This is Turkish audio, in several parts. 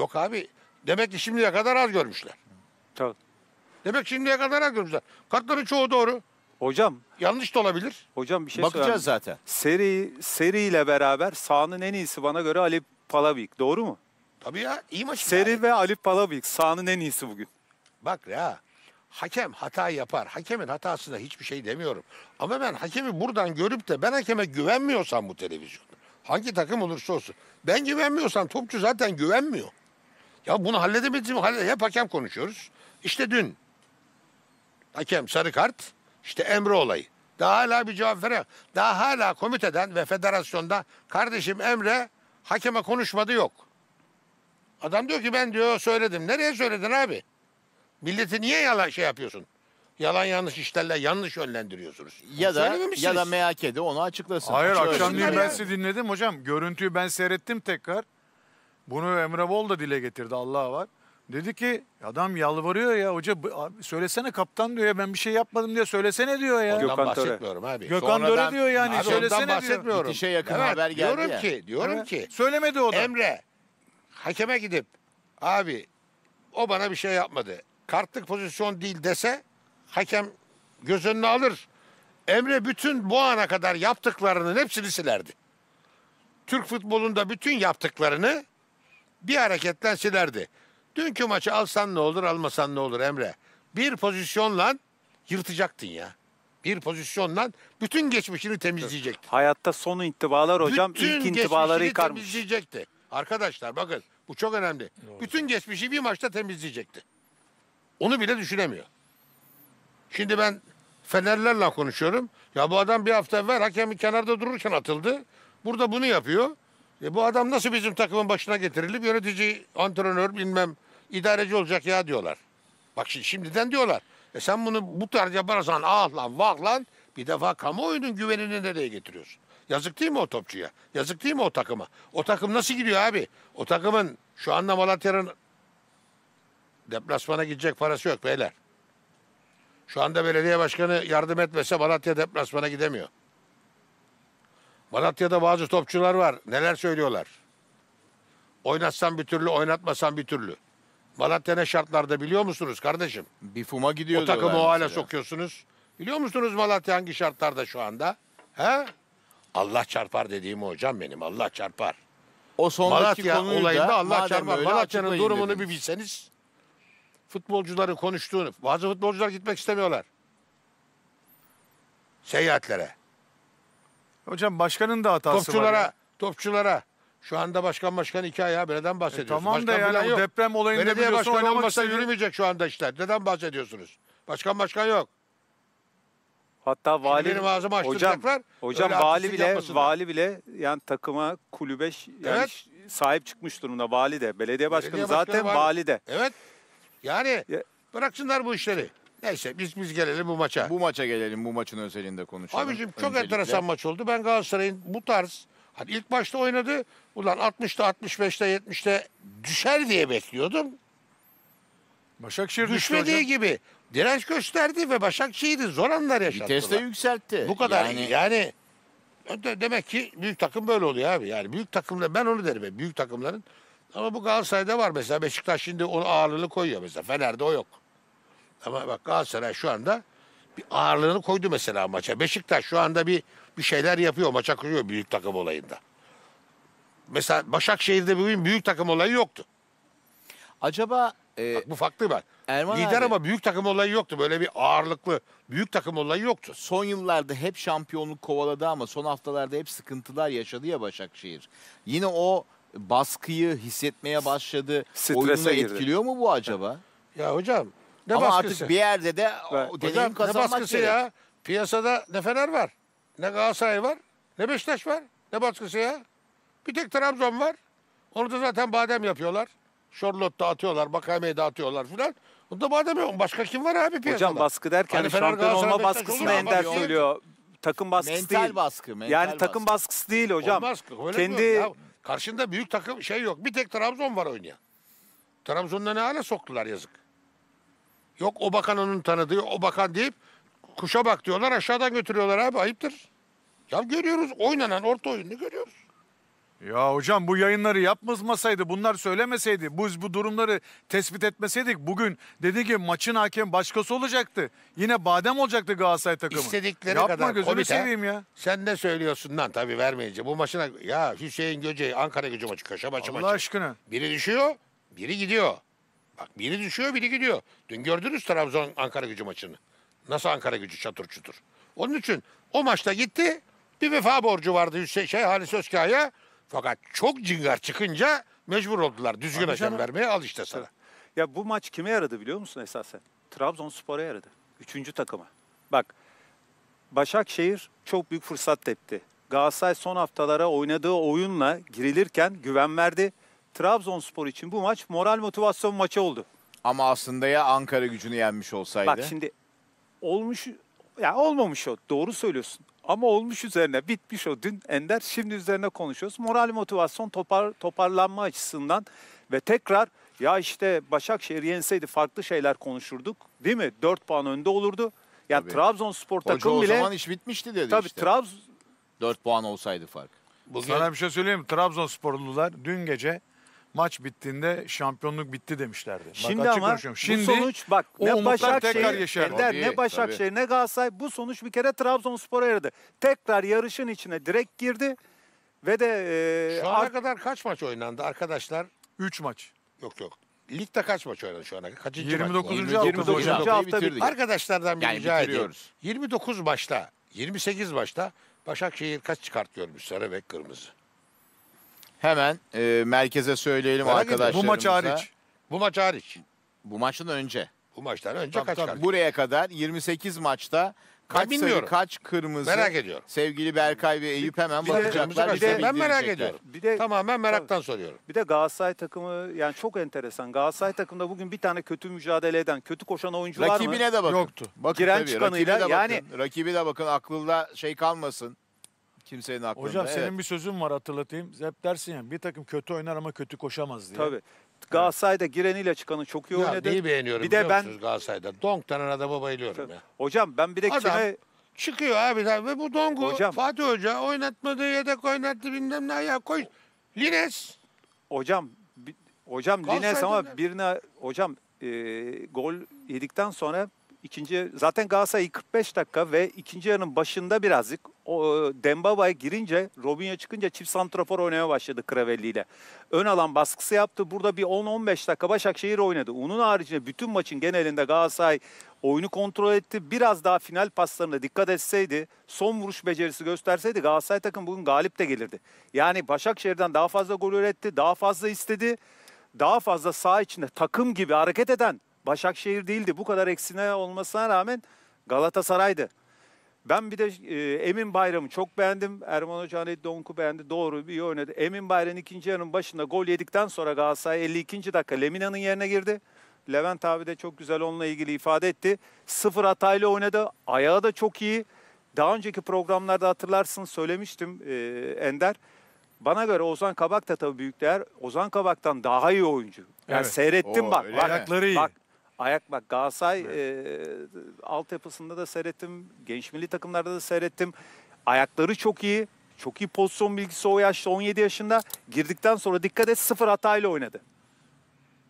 Yok abi. Demek ki şimdiye kadar az görmüşler. Tabii. Demek şimdiye kadar az görmüşler. Kartların çoğu doğru. Hocam. Yanlış da olabilir. Hocam bir şey Bakacağız sorayım. zaten. Seri, Seri ile beraber sahanın en iyisi bana göre Ali Palavik. Doğru mu? Tabii ya. iyi maç. Seri yani. ve Ali Palavik Sahanın en iyisi bugün. Bak ya. Hakem hata yapar. Hakemin hatasına hiçbir şey demiyorum. Ama ben hakemi buradan görüp de ben hakeme güvenmiyorsam bu televizyonda. Hangi takım olursa olsun. Ben güvenmiyorsam topçu zaten güvenmiyor. Ya bunu halledemedim. Hallede. Hep hakem konuşuyoruz. İşte dün hakem sarı kart işte Emre olayı. Daha hala bir cevap vere. Daha hala komiteden ve federasyonda kardeşim Emre hakeme konuşmadı yok. Adam diyor ki ben diyor söyledim. Nereye söyledin abi? Milleti niye yalan şey yapıyorsun? Yalan yanlış işlerle yanlış yönlendiriyorsunuz. Ya da ya da MHK'de onu açıklasın. Hayır Açık akşam ben sizi dinledim hocam. Görüntüyü ben seyrettim tekrar. Bunu Emre Bol da dile getirdi Allah'a var. Dedi ki adam yalvarıyor ya hoca söylesene kaptan diyor ya ben bir şey yapmadım diye söylesene diyor ya. Ondan Gökhan Töre. bahsetmiyorum abi. Gökhan Sonradan, Töre diyor yani abi söylesene diyor. bahsetmiyorum. Bitişe şey, yakın Evet, haber geldi diyorum ya. ki, diyorum ki Söylemedi o da. Emre hakeme gidip abi o bana bir şey yapmadı. Kartlık pozisyon değil dese hakem göz önüne alır. Emre bütün bu ana kadar yaptıklarının hepsini silerdi. Türk futbolunda bütün yaptıklarını bir hareketten silerdi. Dünkü maçı alsan ne olur almasan ne olur Emre? Bir pozisyonla yırtacaktın ya. Bir pozisyonla bütün geçmişini temizleyecekti. Hayatta son intibalar hocam bütün ilk intibaları yıkarmış. temizleyecekti. Arkadaşlar bakın bu çok önemli. Doğru. Bütün geçmişi bir maçta temizleyecekti. Onu bile düşünemiyor. Şimdi ben Fenerlerle konuşuyorum. Ya bu adam bir hafta evvel hakemi kenarda dururken atıldı. Burada bunu yapıyor. E bu adam nasıl bizim takımın başına getirilip yönetici, antrenör bilmem idareci olacak ya diyorlar. Bak şimdi, şimdiden diyorlar. E sen bunu bu tarz yaparsan ah lan vah lan bir defa kamuoyunun güvenini nereye getiriyorsun? Yazık değil mi o topçuya? Yazık değil mi o takıma? O takım nasıl gidiyor abi? O takımın şu anda Malatya'nın deplasmana gidecek parası yok beyler. Şu anda belediye başkanı yardım etmese Malatya deplasmana gidemiyor. Malatya'da bazı topçular var. Neler söylüyorlar? Oynatsan bir türlü, oynatmasan bir türlü. Malatya ne şartlarda biliyor musunuz kardeşim? Bir fuma gidiyor O takımı o hale sokuyorsunuz. Biliyor musunuz Malatya hangi şartlarda şu anda? He? Allah çarpar dediğim hocam benim. Allah çarpar. O sondaki Malatya konuyu olayında Allah çarpar. Malatya'nın durumunu dediniz. bir bilseniz futbolcuların konuştuğunu. Bazı futbolcular gitmek istemiyorlar. Seyahatlere. Hocam başkanın da hatası topçulara, var. Topçulara, Topçulara, şu anda başkan başkan iki ayağı belediyen bahsediyorsunuz? E tamam başkan da yani yok. deprem olayında Belediye biliyorsun başkan olmasa yürümeyecek şu anda işler. Neden bahsediyorsunuz? Başkan başkan yok. Hatta vali benim ağzımı hocam, Hocam vali bile vali bile yani takıma kulübe yani evet. sahip çıkmış durumda vali de. Belediye başkanı Belediye zaten vali. vali de. Evet. Yani ya. bıraksınlar bu işleri. Neyse biz biz gelelim bu maça. Bu maça gelelim, bu maçın özelinde konuşalım. Abicim çok Öncelikle. enteresan maç oldu. Ben Galatasaray'ın bu tarz hani ilk başta oynadı. Ulan 60'ta 65'te 70'te düşer diye bekliyordum. Başakşehir düştü Düşmediği hocam. gibi direnç gösterdi ve Başakşehir'i zor anlar yaşattılar. Viteste yükseltti. Bu kadar yani, yani demek ki büyük takım böyle oluyor abi. Yani büyük takımda ben onu derim. Büyük takımların ama bu Galatasaray'da var mesela Beşiktaş şimdi onu ağırlığını koyuyor mesela. Fener'de o yok. Ama bak Galatasaray şu anda bir ağırlığını koydu mesela maça. Beşiktaş şu anda bir bir şeyler yapıyor maça kuruyor büyük takım olayında. Mesela Başakşehir'de bugün büyük takım olayı yoktu. Acaba e, Bak, bu farklı bak. Erman Lider abi, ama büyük takım olayı yoktu. Böyle bir ağırlıklı büyük takım olayı yoktu. Son yıllarda hep şampiyonluk kovaladı ama son haftalarda hep sıkıntılar yaşadı ya Başakşehir. Yine o baskıyı hissetmeye başladı. Strese Oyununa etkiliyor mu bu acaba? Ya hocam ne Ama baskısı? artık bir yerde de o deneyim Hocam, ne baskısı gerek. ya? Piyasada ne Fener var, ne Galatasaray var, ne Beşiktaş var. Ne baskısı ya? Bir tek Trabzon var. Onu da zaten badem yapıyorlar. Şorlot dağıtıyorlar, bakamiye dağıtıyorlar filan. onda badem yok. Başka kim var abi piyasada? Hocam baskı derken Hani şampiyon Galatasaray, olma baskısına Ender söylüyor. Takım baskısı Mental değil. baskı, mental yani takım baskısı değil hocam. Olmaz Öyle Kendi mi karşında büyük takım şey yok. Bir tek Trabzon var oynayan. Trabzon'da ne hale soktular yazık. Yok o bakan onun tanıdığı, o bakan deyip kuşa bak diyorlar aşağıdan götürüyorlar abi ayıptır. Ya görüyoruz oynanan orta oyunu görüyoruz. Ya hocam bu yayınları yapmazmasaydı, bunlar söylemeseydi, bu, bu durumları tespit etmeseydik bugün dedi ki maçın hakem başkası olacaktı. Yine badem olacaktı Galatasaray takımı. İstedikleri Yapma, kadar. gözünü seveyim ya. Sen ne söylüyorsun lan tabii vermeyince. Bu maçına ya Hüseyin Göce'yi Ankara gücü maçı, Kaşa maçı Allah maçı. Allah aşkına. Biri düşüyor, biri gidiyor biri düşüyor biri gidiyor. Dün gördünüz Trabzon Ankara gücü maçını. Nasıl Ankara gücü çatır çutur. Onun için o maçta gitti. Bir vefa borcu vardı Hüseyin şey, Halis Özkaya. Fakat çok cingar çıkınca mecbur oldular. Düzgün Abi hakem vermeye al işte sana. Ya bu maç kime yaradı biliyor musun esasen? Trabzonspor'a yaradı. Üçüncü takıma. Bak Başakşehir çok büyük fırsat tepti. Galatasaray son haftalara oynadığı oyunla girilirken güven verdi. Trabzonspor için bu maç moral motivasyon maçı oldu. Ama aslında ya Ankara gücünü yenmiş olsaydı. Bak şimdi olmuş ya yani olmamış o doğru söylüyorsun. Ama olmuş üzerine bitmiş o dün Ender şimdi üzerine konuşuyoruz. Moral motivasyon topar, toparlanma açısından ve tekrar ya işte Başakşehir yenseydi farklı şeyler konuşurduk değil mi? 4 puan önde olurdu. Ya yani Trabzonspor takım Hoca bile... o zaman iş bitmişti dedi tabii, işte. Trabz... 4 puan olsaydı fark. Bugün... Sana bir şey söyleyeyim Trabzonsporlular dün gece maç bittiğinde şampiyonluk bitti demişlerdi. Şimdi bak, ama Şimdi, bu sonuç bak ne Başakşehir Ender, ne Başakşehir ne Galatasaray bu sonuç bir kere Trabzonspor'a yaradı. Tekrar yarışın içine direkt girdi ve de e, şu ana kadar kaç maç oynandı arkadaşlar? 3 maç. Yok yok. Ligde kaç maç oynadı şu ana? Kaçıncı 29. maç? 29. 29. hafta, hafta bitirdik. Arkadaşlardan bir yani rica ediyorum. 29 maçta, 28 maçta Başakşehir kaç çıkart görmüş sarı ve kırmızı? Hemen e, merkeze söyleyelim Merak arkadaşlarımıza. Bu maç hariç. Bu maç hariç. Bu maçtan önce. Bu maçtan önce Tabii, kaç tabii. Buraya kadar 28 maçta kaç sarı bilmiyorum. kaç kırmızı. Merak ediyorum. Sevgili Berkay ve Eyüp hemen bir de- bir de- ben merak bildirecekler. ediyorum. Bir de Tamamen meraktan soruyorum. bir de Galatasaray takımı yani çok enteresan. Galatasaray takımında bugün bir tane kötü mücadele eden, kötü koşan oyuncu var mı? Rakibine de bakın. Yoktu. Bakın Giren tabii, çıkanıyla rakibe de bakın. yani- Rakibi de bakın aklında şey kalmasın. Kimsenin aklında. Hocam evet. senin bir sözün var hatırlatayım. Hep dersin ya bir takım kötü oynar ama kötü koşamaz diye. Tabii. Galatasaray'da gireniyle çıkanı çok iyi ya oynadı. Neyi beğeniyorum bir de ben Galatasaray'da? Donk denen adama bayılıyorum Tabii. ya. Hocam ben bir de Adam, kime... Çıkıyor abi ve bu Donk'u Hocam... Fatih Hoca oynatmadı yedek oynattı bilmem ne ya koy. Lines. Hocam Hocam Lines ama birine hocam e, gol yedikten sonra ikinci zaten Galatasaray 45 dakika ve ikinci yarının başında birazcık o, e, Dembaba'ya girince, Robinho çıkınca çift santrafor oynamaya başladı Kravelli ile. Ön alan baskısı yaptı. Burada bir 10-15 dakika Başakşehir oynadı. Onun haricinde bütün maçın genelinde Galatasaray oyunu kontrol etti. Biraz daha final paslarına dikkat etseydi, son vuruş becerisi gösterseydi Galatasaray takım bugün galip de gelirdi. Yani Başakşehir'den daha fazla gol üretti, daha fazla istedi. Daha fazla sağ içinde takım gibi hareket eden Başakşehir değildi. Bu kadar eksine olmasına rağmen Galatasaray'dı. Ben bir de e, Emin Bayram'ı çok beğendim. Erman Hoca hani Donk'u beğendi. Doğru bir oynadı. Emin Bayram ikinci yarının başında gol yedikten sonra Galatasaray 52. dakika Lemina'nın yerine girdi. Levent abi de çok güzel onunla ilgili ifade etti. Sıfır hatayla oynadı. Ayağı da çok iyi. Daha önceki programlarda hatırlarsın söylemiştim e, Ender. Bana göre Ozan Kabak da tabii büyük değer. Ozan Kabak'tan daha iyi oyuncu. Yani evet. seyrettim Oo, bak. bak Bak Ayak bak Galatasaray evet. e, altyapısında da seyrettim. Genç milli takımlarda da seyrettim. Ayakları çok iyi. Çok iyi pozisyon bilgisi o yaşta 17 yaşında. Girdikten sonra dikkat et sıfır hatayla oynadı.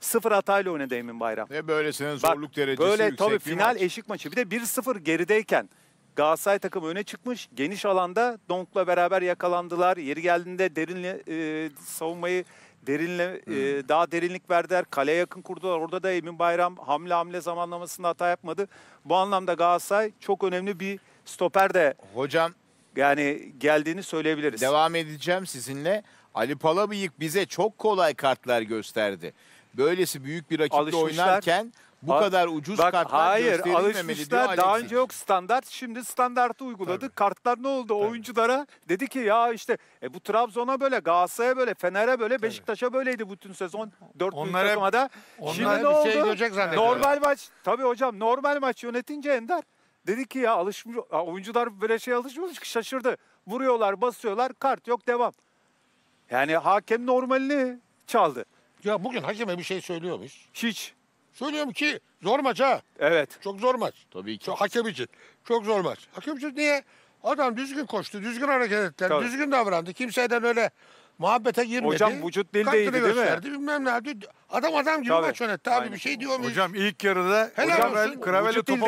Sıfır hatayla oynadı Emin Bayram. Ne böylesine zorluk bak, derecesi böyle, yüksek tabii, final maç. eşik maçı. Bir de 1-0 gerideyken Galatasaray takımı öne çıkmış. Geniş alanda Donk'la beraber yakalandılar. Yeri geldiğinde derinle e, savunmayı Derinle e, daha derinlik verdiler. Kaleye yakın kurdular. Orada da Emin Bayram hamle hamle zamanlamasında hata yapmadı. Bu anlamda Galatasaray çok önemli bir stoper de Hocam yani geldiğini söyleyebiliriz. Devam edeceğim sizinle. Ali Palabıyık bize çok kolay kartlar gösterdi. Böylesi büyük bir rakipte oynarken bu A kadar ucuz bak, kartlar hayır, gösterilmemeli diyor Alexis. Daha önce yok standart. Şimdi standartı uyguladık Tabii. Kartlar ne oldu? Tabii. Oyunculara dedi ki ya işte e, bu Trabzon'a böyle, Galatasaray'a böyle, Fener'e böyle, Beşiktaş'a böyleydi bütün sezon. Dört onlara, büyük takımada. Şimdi ne şey oldu? Şey normal maç. Tabii hocam normal maç yönetince Ender. Dedi ki ya alışmış, oyuncular böyle şey alışmış ki şaşırdı. Vuruyorlar, basıyorlar, kart yok devam. Yani hakem normalini çaldı. Ya bugün hakeme bir şey söylüyormuş. Hiç. Söylüyorum ki zor maç ha. Evet. Çok zor maç. Tabii ki. Çok, hakem için. Çok zor maç. Hakem için niye? Adam düzgün koştu, düzgün hareket etti, düzgün davrandı. Kimseden öyle muhabbete girmedi. Hocam vücut dil değildi değil mi? Bilmem ne yaptı. Adam adam gibi Tabii. maç yönetti. Abi Aynen. bir şey diyor mu? Hocam ilk yarıda Helal hocam, olsun. kravel topa